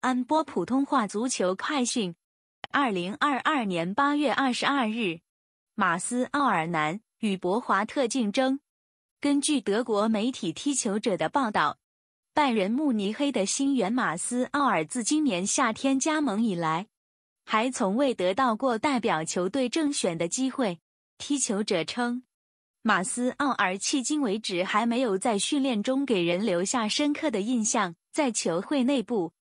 安播普通话足球快讯：二零二二年八月二十二日，马斯奥尔南与博华特竞争。根据德国媒体《踢球者》的报道，拜仁慕尼黑的新援马斯奥尔自今年夏天加盟以来，还从未得到过代表球队正选的机会。《踢球者》称，马斯奥尔迄今为止还没有在训练中给人留下深刻的印象，在球会内部。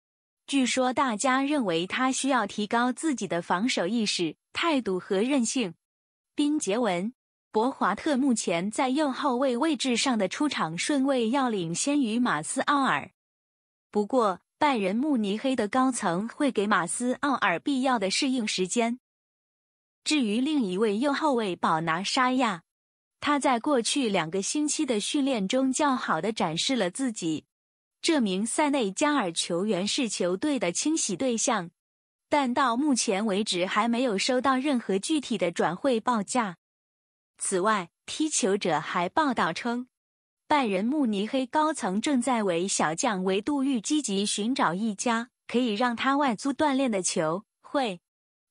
据说，大家认为他需要提高自己的防守意识、态度和韧性。宾杰文·博华特目前在右后卫位置上的出场顺位要领先于马斯奥尔。不过，拜仁慕尼黑的高层会给马斯奥尔必要的适应时间。至于另一位右后卫保拿沙亚，他在过去两个星期的训练中较好的展示了自己。这名塞内加尔球员是球队的清洗对象，但到目前为止还没有收到任何具体的转会报价。此外，踢球者还报道称，拜仁慕尼黑高层正在为小将维杜玉积极寻找一家可以让他外租锻炼的球会，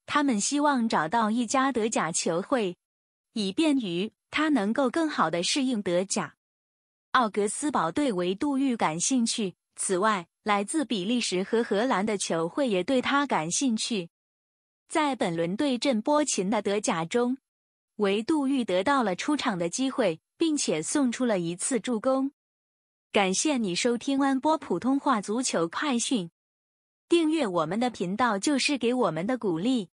他们希望找到一家德甲球会，以便于他能够更好的适应德甲。奥格斯堡对维杜玉感兴趣。此外，来自比利时和荷兰的球会也对他感兴趣。在本轮对阵波琴的德甲中，维杜玉得到了出场的机会，并且送出了一次助攻。感谢你收听安波普通话足球快讯，订阅我们的频道就是给我们的鼓励。